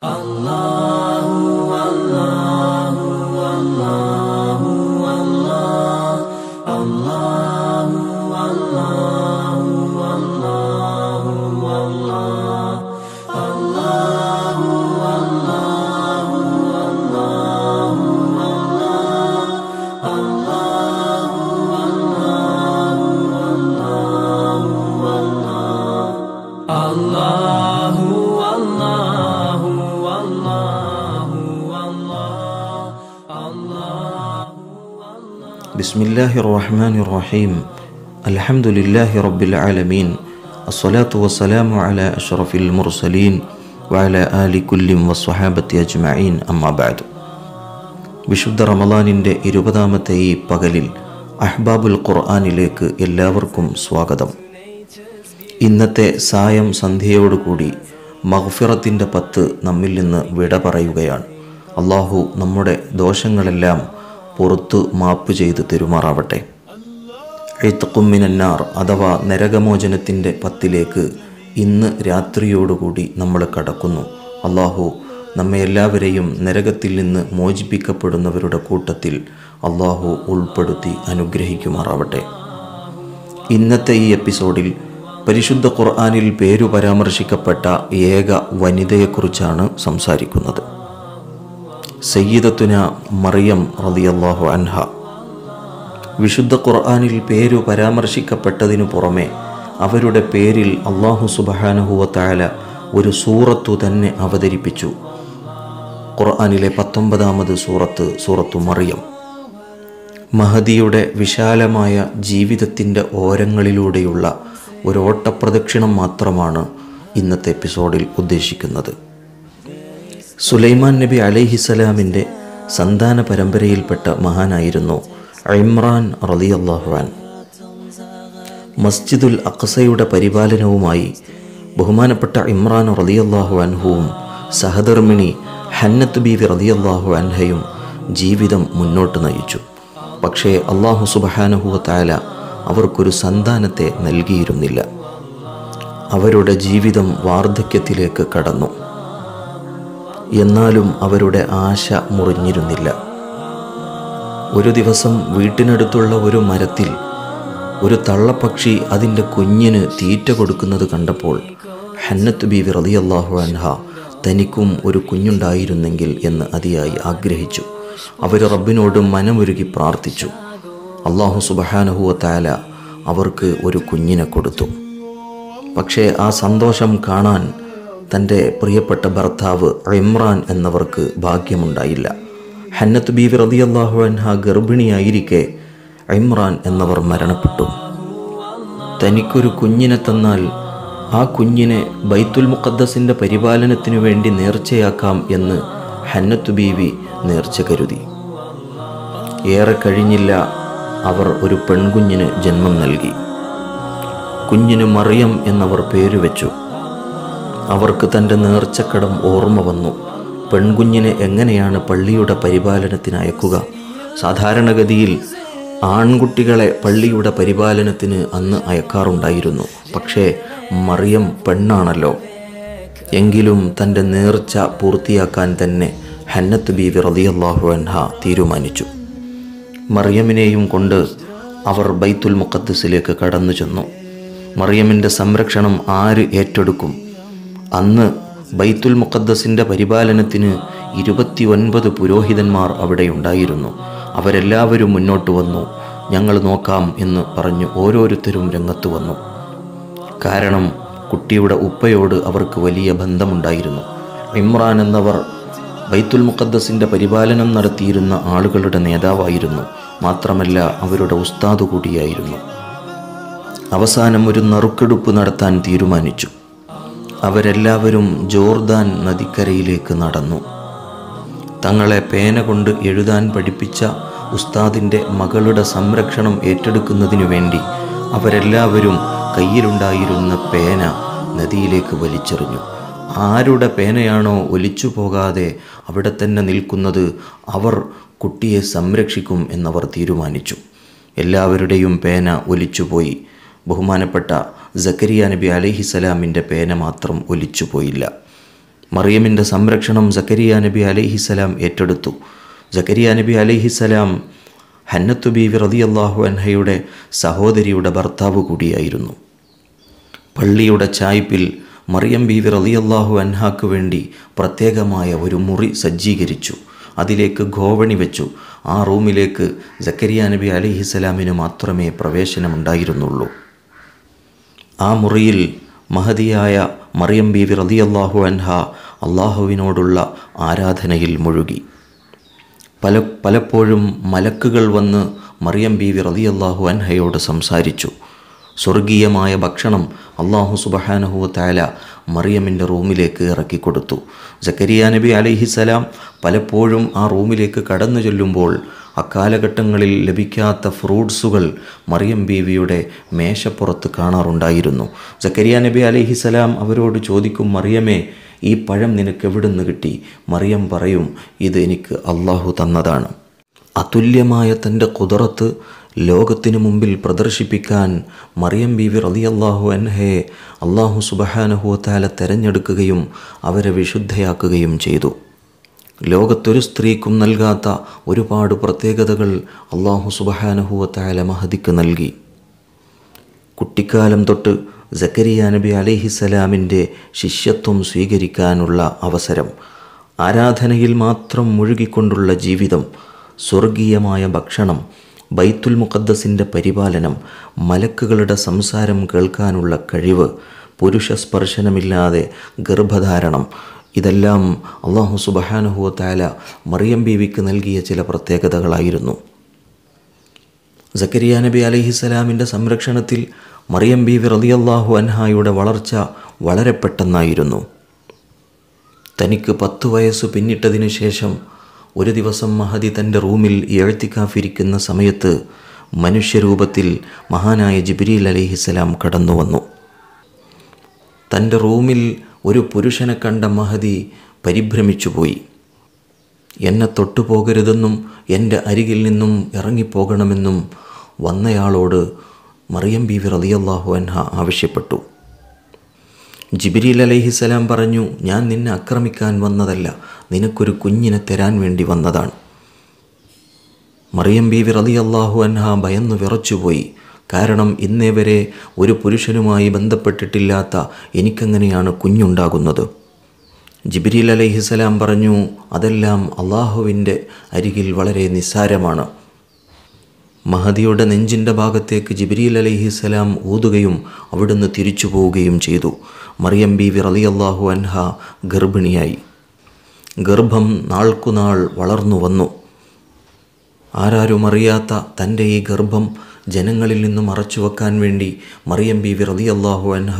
Allah بسم الله الرحمن الرحيم الحمد لله رب العالمين الصلاة والسلام على أشرف المرسلين وعلى آل كل والصحابة أجمعين أما بعد വിശുദ്ധ റമലാനിൻ്റെ ഇരുപതാമത്തെ ഈ പകലിൽ അഹ്ബാബുൽ ഖുർആാനിലേക്ക് എല്ലാവർക്കും സ്വാഗതം ഇന്നത്തെ സായം സന്ധ്യയോടുകൂടി മഹ്ഫിറത്തിൻ്റെ പത്ത് നമ്മിൽ നിന്ന് വിട പറയുകയാണ് അള്ളാഹു നമ്മുടെ ദോഷങ്ങളെല്ലാം പുറത്ത് മാപ്പ് ചെയ്ത് തെരുമാറാവട്ടെ എഴുത്തക്കുമ്മിനാർ അഥവാ നരകമോചനത്തിൻ്റെ പത്തിലേക്ക് ഇന്ന് രാത്രിയോടുകൂടി നമ്മൾ കടക്കുന്നു അള്ളാഹു നമ്മെ എല്ലാവരെയും നരകത്തിൽ നിന്ന് മോചിപ്പിക്കപ്പെടുന്നവരുടെ കൂട്ടത്തിൽ അള്ളാഹു ഉൾപ്പെടുത്തി അനുഗ്രഹിക്കുമാറാവട്ടെ ഇന്നത്തെ ഈ എപ്പിസോഡിൽ പരിശുദ്ധ ഖുർആാനിൽ പേരു പരാമർശിക്കപ്പെട്ട ഏക വനിതയെക്കുറിച്ചാണ് സംസാരിക്കുന്നത് സയ്യിദത്തുന മറിയം റതിയല്ലാഹു അൻഹ വിശുദ്ധ ഖുർആാനിൽ പേരു പരാമർശിക്കപ്പെട്ടതിനു പുറമെ അവരുടെ പേരിൽ അള്ളാഹു സുബഹാനുഹുവത്തായ ഒരു സൂറത്തു തന്നെ അവതരിപ്പിച്ചു ഖുർആാനിലെ പത്തൊമ്പതാമത് സൂറത്ത് സൂറത്തു മറിയം മഹദിയുടെ വിശാലമായ ജീവിതത്തിൻ്റെ ഓരങ്ങളിലൂടെയുള്ള ഒരു ഓട്ടപ്രദക്ഷിണം മാത്രമാണ് ഇന്നത്തെ എപ്പിസോഡിൽ ഉദ്ദേശിക്കുന്നത് സുലൈമാൻ നബി അലൈഹിസലാമിൻ്റെ സന്താന പരമ്പരയിൽപ്പെട്ട മഹാനായിരുന്നു ഇമ്രാൻ റലിയല്ലാഹുവാൻ മസ്ജിദുൽ അക്സയുടെ പരിപാലനവുമായി ബഹുമാനപ്പെട്ട ഇമ്രാൻ റലിയല്ലാഹു അൻഹുവും സഹധർമ്മിണി ഹന്നത്ത് ബീവി റലിയല്ലാഹു അൻഹയും ജീവിതം മുന്നോട്ട് നയിച്ചു പക്ഷേ അള്ളാഹു താല അവർക്കൊരു സന്താനത്തെ നൽകിയിരുന്നില്ല അവരുടെ ജീവിതം വാർദ്ധക്യത്തിലേക്ക് കടന്നു എന്നാലും അവരുടെ ആശ മുറിഞ്ഞിരുന്നില്ല ഒരു ദിവസം വീട്ടിനടുത്തുള്ള ഒരു മരത്തിൽ ഒരു തള്ളപ്പക്ഷി അതിൻ്റെ കുഞ്ഞിന് തീറ്റ കൊടുക്കുന്നത് കണ്ടപ്പോൾ ഹന്നത്ത് ബി വിറതി അള്ളാഹു അൻഹ തനിക്കും ഒരു കുഞ്ഞുണ്ടായിരുന്നെങ്കിൽ എന്ന് അതിയായി ആഗ്രഹിച്ചു അവർ റബ്ബിനോട് മനമൊരുകി പ്രാർത്ഥിച്ചു അള്ളാഹു സുബഹാനഹുവ താല അവർക്ക് ഒരു കുഞ്ഞിനെ കൊടുത്തു പക്ഷേ ആ സന്തോഷം കാണാൻ തൻ്റെ പ്രിയപ്പെട്ട ഭർത്താവ് ഇമ്രാൻ എന്നവർക്ക് ഭാഗ്യമുണ്ടായില്ല ഹന്നത്ത് ബീവി റതിയല്ലാഹു അൻഹ ഗർഭിണിയായിരിക്കെ ഇമ്രാൻ എന്നവർ മരണപ്പെട്ടു തനിക്കൊരു കുഞ്ഞിനെ തന്നാൽ ആ കുഞ്ഞിനെ ബൈത്തുൽ മുഖദ്ദസിൻ്റെ പരിപാലനത്തിനു വേണ്ടി നേർച്ചയാക്കാം എന്ന് ഹന്നത്ത് ബീവി നേർച്ച കരുതി ഏറെ കഴിഞ്ഞില്ല അവർ ഒരു പെൺകുഞ്ഞിന് ജന്മം നൽകി കുഞ്ഞിന് മറിയം എന്നവർ പേര് വെച്ചു അവർക്ക് തൻ്റെ നേർച്ചക്കടം ഓർമ്മ വന്നു പെൺകുഞ്ഞിനെ എങ്ങനെയാണ് പള്ളിയുടെ പരിപാലനത്തിന് അയക്കുക സാധാരണഗതിയിൽ ആൺകുട്ടികളെ പള്ളിയുടെ പരിപാലനത്തിന് അന്ന് അയക്കാറുണ്ടായിരുന്നു പക്ഷേ മറിയം പെണ്ണാണല്ലോ എങ്കിലും തൻ്റെ നേർച്ച പൂർത്തിയാക്കാൻ തന്നെ ഹന്നത്ത് ബീവി റതിയല്ലാഹു അൻഹ തീരുമാനിച്ചു മറിയമിനെയും കൊണ്ട് അവർ ബൈത്തുൽ മുക്കദ്സിലേക്ക് കടന്നു ചെന്നു മറിയമ്മിൻ്റെ സംരക്ഷണം ആര് ഏറ്റെടുക്കും അന്ന് ബൈത്തുൽ മുഖദ്ദസിൻ്റെ പരിപാലനത്തിന് ഒൻപത് പുരോഹിതന്മാർ അവിടെ ഉണ്ടായിരുന്നു അവരെല്ലാവരും മുന്നോട്ട് വന്നു ഞങ്ങൾ നോക്കാം എന്ന് പറഞ്ഞ് ഓരോരുത്തരും രംഗത്ത് വന്നു കാരണം കുട്ടിയുടെ ഉപ്പയോട് അവർക്ക് വലിയ ബന്ധമുണ്ടായിരുന്നു ഇമ്രാൻ എന്നവർ ബൈത്തുൽ മുഖദ്ദസിൻ്റെ പരിപാലനം നടത്തിയിരുന്ന ആളുകളുടെ നേതാവായിരുന്നു മാത്രമല്ല അവരുടെ ഉസ്താദ് കൂടിയായിരുന്നു അവസാനം ഒരു നറുക്കെടുപ്പ് നടത്താൻ തീരുമാനിച്ചു അവരെല്ലാവരും ജോർദാൻ നദിക്കരയിലേക്ക് നടന്നു തങ്ങളെ പേന കൊണ്ട് എഴുതാൻ പഠിപ്പിച്ച ഉസ്താദിൻ്റെ മകളുടെ സംരക്ഷണം ഏറ്റെടുക്കുന്നതിനു വേണ്ടി അവരെല്ലാവരും കയ്യിലുണ്ടായിരുന്ന പേന നദിയിലേക്ക് വലിച്ചെറിഞ്ഞു ആരുടെ പേനയാണോ ഒലിച്ചു പോകാതെ അവിടെ തന്നെ നിൽക്കുന്നത് അവർ കുട്ടിയെ സംരക്ഷിക്കും എന്നവർ തീരുമാനിച്ചു എല്ലാവരുടെയും പേന ഒലിച്ചുപോയി ബഹുമാനപ്പെട്ട ജക്കരിയ നബി അലഹിസലാമിൻ്റെ പേന മാത്രം ഒലിച്ചു പോയില്ല മറിയമിൻ്റെ സംരക്ഷണം ജക്കരിയ നബി അലഹിസലാം ഏറ്റെടുത്തു ജക്കരിയ നബി അലഹിസലാം ഹന്നത്തു ബീവി റതിയല്ലാഹു അൻഹയുടെ സഹോദരിയുടെ ഭർത്താവ് കൂടിയായിരുന്നു പള്ളിയുടെ ചായ്പിൽ മറിയം ബീവി റതിയല്ലാഹു അൻഹാക്ക് വേണ്ടി പ്രത്യേകമായ ഒരു മുറി സജ്ജീകരിച്ചു അതിലേക്ക് ഗോവണി വെച്ചു ആ റൂമിലേക്ക് ജക്കരിയ നബി അലിഹിസലാമിന് മാത്രമേ പ്രവേശനമുണ്ടായിരുന്നുള്ളൂ ആ മുറിയിൽ മഹതിയായ മറിയം ബീവി റതിയല്ലാഹു അൻഹ അള്ളാഹുവിനോടുള്ള ആരാധനയിൽ മുഴുകി പല പലപ്പോഴും മലക്കുകൾ വന്ന് മറിയം ബീവി റതിയല്ലാഹു അൻഹയോട് സംസാരിച്ചു സ്വർഗീയമായ ഭക്ഷണം അള്ളാഹു സുബഹാനഹു താല മറിയമ്മിൻ്റെ റൂമിലേക്ക് കൊടുത്തു ജക്കരിയ നബി അലിഹിസലാം പലപ്പോഴും ആ റൂമിലേക്ക് കടന്നു ചെല്ലുമ്പോൾ അക്കാലഘട്ടങ്ങളിൽ ലഭിക്കാത്ത ഫ്രൂട്ട്സുകൾ മറിയം ബീവിയുടെ മേശപ്പുറത്ത് കാണാറുണ്ടായിരുന്നു സക്കരിയ നബി അലിഹിസലാം അവരോട് ചോദിക്കും മറിയമേ ഈ പഴം നിനക്ക് എവിടുന്ന് കിട്ടി മറിയം പറയും ഇത് എനിക്ക് അള്ളാഹു തന്നതാണ് അതുല്യമായ തൻ്റെ കുതിറത്ത് ലോകത്തിനു മുമ്പിൽ പ്രദർശിപ്പിക്കാൻ മറിയം ബീവി റലിയല്ലാഹു അൻഹയെ അള്ളാഹു സുബഹാനഹുവത്താല തെരഞ്ഞെടുക്കുകയും അവരെ വിശുദ്ധയാക്കുകയും ചെയ്തു ലോകത്തൊരു സ്ത്രീക്കും നൽകാത്ത ഒരുപാട് പ്രത്യേകതകൾ അള്ളാഹു സുബഹാനുഹൂവത്തായ മഹദിക്ക് നൽകി കുട്ടിക്കാലം തൊട്ട് ജക്കരിയ നബി അലിഹിസലാമിൻ്റെ ശിഷ്യത്വം സ്വീകരിക്കാനുള്ള അവസരം ആരാധനയിൽ മാത്രം മുഴുകിക്കൊണ്ടുള്ള ജീവിതം സ്വർഗീയമായ ഭക്ഷണം ബൈത്തുൽ മുഖദ്ദസിൻ്റെ പരിപാലനം മലക്കുകളുടെ സംസാരം കേൾക്കാനുള്ള കഴിവ് പുരുഷ സ്പർശനമില്ലാതെ ഗർഭധാരണം ഇതെല്ലാം അള്ളാഹു സുബഹാനുഹുവ താല മറിയം ബീവിക്ക് നൽകിയ ചില പ്രത്യേകതകളായിരുന്നു സക്കരിയ നബി അലഹിസ്സലാമിൻ്റെ സംരക്ഷണത്തിൽ മറിയം ബീവി റതിയല്ലാഹു അൻഹായുടെ വളർച്ച വളരെ പെട്ടെന്നായിരുന്നു തനിക്ക് പത്ത് വയസ്സ് പിന്നിട്ടതിനു ശേഷം ഒരു ദിവസം മഹതി തൻ്റെ റൂമിൽ എഴുത്തിക്കാഫിരിക്കുന്ന സമയത്ത് മനുഷ്യരൂപത്തിൽ മഹാനായ ജിബിരിൽ അലിഹിസലാം കടന്നു വന്നു തൻ്റെ റൂമിൽ ഒരു പുരുഷനെ കണ്ട മഹതി പരിഭ്രമിച്ചുപോയി എന്നെ തൊട്ടുപോകരുതെന്നും എൻ്റെ അരികിൽ നിന്നും ഇറങ്ങിപ്പോകണമെന്നും വന്നയാളോട് മറിയം ബീവി റലിയല്ലാഹു അൻഹ ആവശ്യപ്പെട്ടു ജിബിരിൽ അലൈഹിസലാം പറഞ്ഞു ഞാൻ നിന്നെ ആക്രമിക്കാൻ വന്നതല്ല നിനക്കൊരു കുഞ്ഞിനെ തരാൻ വേണ്ടി വന്നതാണ് മറിയം ബീവി റലിയല്ലാഹു അൻഹ ഭയന്നു വിറച്ചുപോയി കാരണം ഇന്നേ വരെ ഒരു പുരുഷനുമായി ബന്ധപ്പെട്ടിട്ടില്ലാത്ത എനിക്കങ്ങനെയാണ് കുഞ്ഞുണ്ടാകുന്നത് ജിബിരിൽ അലൈഹിസലാം പറഞ്ഞു അതെല്ലാം അള്ളാഹുവിൻ്റെ അരികിൽ വളരെ നിസ്സാരമാണ് മഹദിയുടെ നെഞ്ചിൻ്റെ ഭാഗത്തേക്ക് ജിബിരിൽ അലൈഹിസലാം ഊതുകയും അവിടുന്ന് തിരിച്ചു പോവുകയും ചെയ്തു മറിയം ബി വി അള്ളാഹു അൻഹ ഗർഭിണിയായി ഗർഭം നാൾക്കുനാൾ വളർന്നു വന്നു ആരാരും അറിയാത്ത തൻ്റെ ഈ ഗർഭം ജനങ്ങളിൽ നിന്ന് മറച്ചുവെക്കാൻ വേണ്ടി മറിയം ബി വിറതി അള്ളാഹു അൻഹ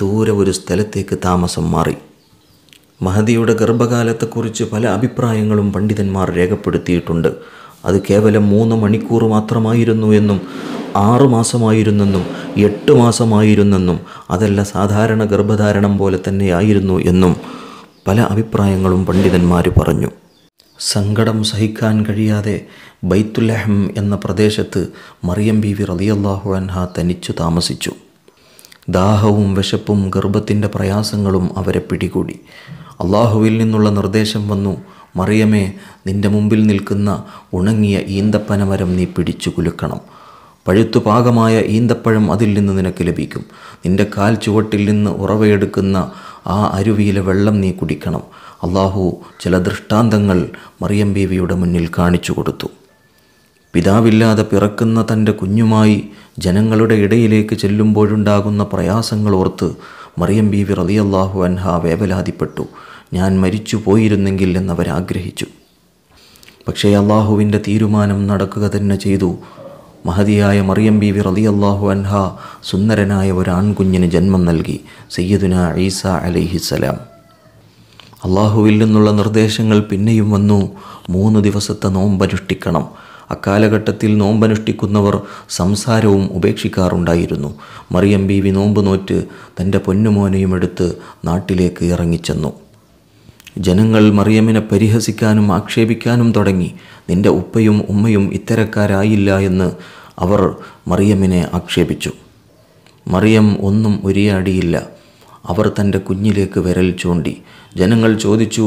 ദൂരെ ഒരു സ്ഥലത്തേക്ക് താമസം മാറി മഹദിയുടെ ഗർഭകാലത്തെക്കുറിച്ച് പല അഭിപ്രായങ്ങളും പണ്ഡിതന്മാർ രേഖപ്പെടുത്തിയിട്ടുണ്ട് അത് കേവലം മൂന്ന് മണിക്കൂർ മാത്രമായിരുന്നു എന്നും ആറു മാസമായിരുന്നെന്നും എട്ട് മാസമായിരുന്നെന്നും അതല്ല സാധാരണ ഗർഭധാരണം പോലെ തന്നെയായിരുന്നു എന്നും പല അഭിപ്രായങ്ങളും പണ്ഡിതന്മാർ പറഞ്ഞു സങ്കടം സഹിക്കാൻ കഴിയാതെ ബൈത്തുലഹം എന്ന പ്രദേശത്ത് മറിയം ബീവി റലിയല്ലാഹു അൻഹ തനിച്ചു താമസിച്ചു ദാഹവും വിശപ്പും ഗർഭത്തിൻ്റെ പ്രയാസങ്ങളും അവരെ പിടികൂടി അള്ളാഹുവിൽ നിന്നുള്ള നിർദ്ദേശം വന്നു മറിയമേ നിന്റെ മുമ്പിൽ നിൽക്കുന്ന ഉണങ്ങിയ ഈന്തപ്പനമരം നീ പിടിച്ചു കുലുക്കണം പഴുത്തു പാകമായ ഈന്തപ്പഴം അതിൽ നിന്ന് നിനക്ക് ലഭിക്കും നിന്റെ കാൽ ചുവട്ടിൽ നിന്ന് ഉറവയെടുക്കുന്ന ആ അരുവിയിലെ വെള്ളം നീ കുടിക്കണം അള്ളാഹു ചില ദൃഷ്ടാന്തങ്ങൾ മറിയം ബീവിയുടെ മുന്നിൽ കാണിച്ചു കൊടുത്തു പിതാവില്ലാതെ പിറക്കുന്ന തൻ്റെ കുഞ്ഞുമായി ജനങ്ങളുടെ ഇടയിലേക്ക് ചെല്ലുമ്പോഴുണ്ടാകുന്ന പ്രയാസങ്ങൾ ഓർത്ത് മറിയം ബീവി അള്ളാഹു അൻഹ വേവലാതിപ്പെട്ടു ഞാൻ മരിച്ചു പോയിരുന്നെങ്കിൽ എന്നവരാഗ്രഹിച്ചു പക്ഷേ അള്ളാഹുവിൻ്റെ തീരുമാനം നടക്കുക തന്നെ ചെയ്തു മഹതിയായ മറിയം ബീവി അള്ളാഹു അൻഹ സുന്ദരനായ ഒരാൺകുഞ്ഞിന് ജന്മം നൽകി സയ്യദുന ഈസ അലൈഹിസ്സലാം അള്ളാഹുവിൽ നിന്നുള്ള നിർദ്ദേശങ്ങൾ പിന്നെയും വന്നു മൂന്ന് ദിവസത്തെ നോമ്പനുഷ്ഠിക്കണം അക്കാലഘട്ടത്തിൽ നോമ്പനുഷ്ഠിക്കുന്നവർ സംസാരവും ഉപേക്ഷിക്കാറുണ്ടായിരുന്നു മറിയം ബീവി നോമ്പ് നോറ്റ് തൻ്റെ പൊന്നുമോനെയും എടുത്ത് നാട്ടിലേക്ക് ഇറങ്ങിച്ചെന്നു ജനങ്ങൾ മറിയമ്മിനെ പരിഹസിക്കാനും ആക്ഷേപിക്കാനും തുടങ്ങി നിന്റെ ഉപ്പയും ഉമ്മയും ഇത്തരക്കാരായില്ല എന്ന് അവർ മറിയമ്മിനെ ആക്ഷേപിച്ചു മറിയം ഒന്നും ഉരിയാടിയില്ല അവർ തൻ്റെ കുഞ്ഞിലേക്ക് വിരൽ ചൂണ്ടി ജനങ്ങൾ ചോദിച്ചു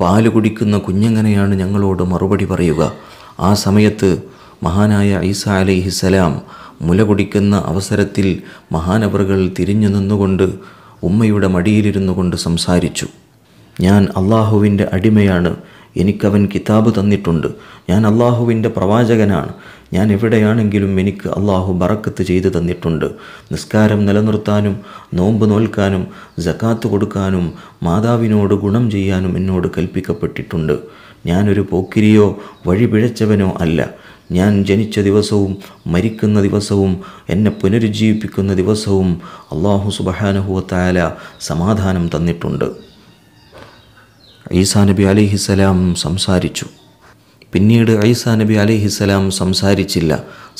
പാല് കുടിക്കുന്ന കുഞ്ഞെങ്ങനെയാണ് ഞങ്ങളോട് മറുപടി പറയുക ആ സമയത്ത് മഹാനായ ഐസ അലിഹിസലാം മുല കുടിക്കുന്ന അവസരത്തിൽ മഹാനവറുകൾ തിരിഞ്ഞു നിന്നുകൊണ്ട് ഉമ്മയുടെ മടിയിലിരുന്നു കൊണ്ട് സംസാരിച്ചു ഞാൻ അള്ളാഹുവിൻ്റെ അടിമയാണ് എനിക്കവൻ കിതാബ് തന്നിട്ടുണ്ട് ഞാൻ അള്ളാഹുവിൻ്റെ പ്രവാചകനാണ് ഞാൻ എവിടെയാണെങ്കിലും എനിക്ക് അള്ളാഹു ബറക്കത്ത് ചെയ്തു തന്നിട്ടുണ്ട് നിസ്കാരം നിലനിർത്താനും നോമ്പ് നോൽക്കാനും ജക്കാത്ത് കൊടുക്കാനും മാതാവിനോട് ഗുണം ചെയ്യാനും എന്നോട് കൽപ്പിക്കപ്പെട്ടിട്ടുണ്ട് ഞാനൊരു പോക്കിരിയോ വഴിപിഴച്ചവനോ അല്ല ഞാൻ ജനിച്ച ദിവസവും മരിക്കുന്ന ദിവസവും എന്നെ പുനരുജ്ജീവിപ്പിക്കുന്ന ദിവസവും അള്ളാഹു സുബഹാനുഹുവത്തായ സമാധാനം തന്നിട്ടുണ്ട് ഈസാ നബി അലിഹിസലാം സംസാരിച്ചു പിന്നീട് ഐസാ നബി അലിഹിസലാം സംസാരിച്ചില്ല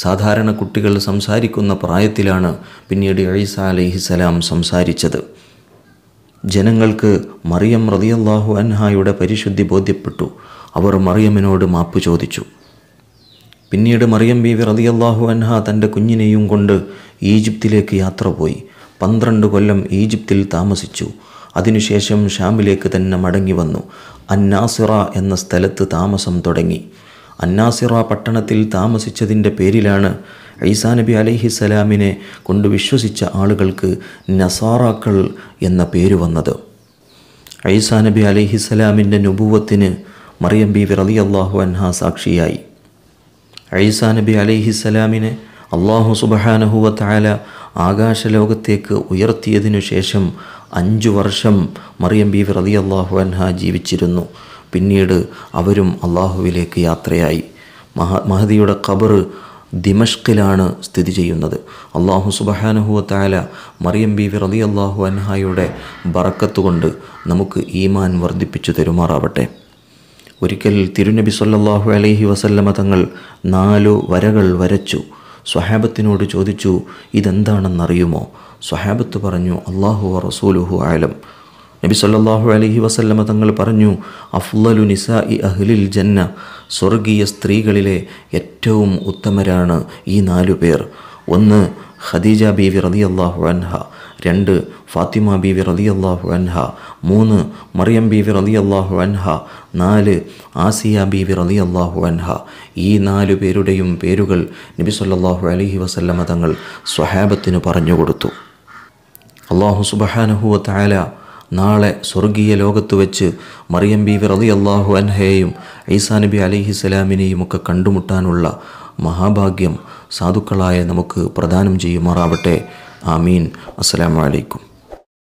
സാധാരണ കുട്ടികൾ സംസാരിക്കുന്ന പ്രായത്തിലാണ് പിന്നീട് ഐസ അലിഹിസലാം സംസാരിച്ചത് ജനങ്ങൾക്ക് മറിയം റതിയല്ലാഹു അൻഹായുടെ പരിശുദ്ധി ബോധ്യപ്പെട്ടു അവർ മറിയമ്മിനോട് മാപ്പ് ചോദിച്ചു പിന്നീട് മറിയം ബീവി റതിയല്ലാഹു അൻഹ തൻ്റെ കുഞ്ഞിനെയും കൊണ്ട് ഈജിപ്തിലേക്ക് യാത്ര പോയി പന്ത്രണ്ട് കൊല്ലം ഈജിപ്തിൽ താമസിച്ചു അതിനുശേഷം ഷാമിലേക്ക് തന്നെ മടങ്ങി വന്നു അന്നാസിറ എന്ന സ്ഥലത്ത് താമസം തുടങ്ങി അന്നാസിറ പട്ടണത്തിൽ താമസിച്ചതിൻ്റെ പേരിലാണ് ഈസാ നബി അലൈഹിസലാമിനെ കൊണ്ട് വിശ്വസിച്ച ആളുകൾക്ക് നസാറാക്കൾ എന്ന പേര് വന്നത് ഈസാ നബി അലൈഹിസലാമിൻ്റെ നുപൂവത്തിന് മറിയം ബി വിറലി അള്ളാഹു അൻഹ സാക്ഷിയായി ഈസാ നബി അലൈഹിസലാമിനെ അള്ളാഹു സുബഹാനഹുവ താല ആകാശലോകത്തേക്ക് ഉയർത്തിയതിനു ശേഷം അഞ്ചു വർഷം മറിയം ബീവി റതി അള്ളാഹു അൻഹ ജീവിച്ചിരുന്നു പിന്നീട് അവരും അള്ളാഹുവിലേക്ക് യാത്രയായി മഹ മഹദിയുടെ ഖബർ ദിമഷ്കിലാണ് സ്ഥിതി ചെയ്യുന്നത് അള്ളാഹു സുബഹാനഹുവ താല മറിയം ബീവി റതി അള്ളാഹു അൻഹായുടെ ബറക്കത്തുകൊണ്ട് നമുക്ക് ഈമാൻ വർദ്ധിപ്പിച്ചു തരുമാറാവട്ടെ ഒരിക്കൽ തിരുനബി സല്ലാഹു അലൈഹി വസല്ലമ തങ്ങൾ നാലു വരകൾ വരച്ചു സ്വഹാബത്തിനോട് ചോദിച്ചു ഇതെന്താണെന്നറിയുമോ സ്വഹാബത്ത് പറഞ്ഞു അള്ളാഹു റസൂലുഹു ആലം നബി സല്ലാഹു അലഹി വസല്ലമ തങ്ങൾ പറഞ്ഞു അഫ്ലലു നിസാ ഇ അഹ്ലിൽ ജന്ന സ്വർഗീയ സ്ത്രീകളിലെ ഏറ്റവും ഉത്തമരാണ് ഈ നാലു പേർ ഒന്ന് ഖദീജ ബീവി റതി അള്ളാഹു അൻഹ രണ്ട് ഫാത്തിമ ബീവി റതി അള്ളാഹു അൻഹ മൂന്ന് മറിയം ബീവി റതി അള്ളാഹു അൻഹ നാല് ആസിയ ബീവി റതി അള്ളാഹു അൻഹ ഈ നാലു പേരുടെയും പേരുകൾ നബി സല്ലാഹു അലഹി വസല്ലമ തങ്ങൾ സ്വഹാബത്തിന് പറഞ്ഞു കൊടുത്തു അള്ളാഹു സുബഹാനഹുവ താല നാളെ സ്വർഗീയ ലോകത്ത് വെച്ച് മറിയം ബീവി റതി അള്ളാഹു അൻഹയെയും ഈസാ നബി അലിഹിസ്സലാമിനെയും ഒക്കെ കണ്ടുമുട്ടാനുള്ള മഹാഭാഗ്യം സാധുക്കളായ നമുക്ക് പ്രദാനം ചെയ്യുമാറാവട്ടെ ആമീൻ അസ്സലാമലൈക്കും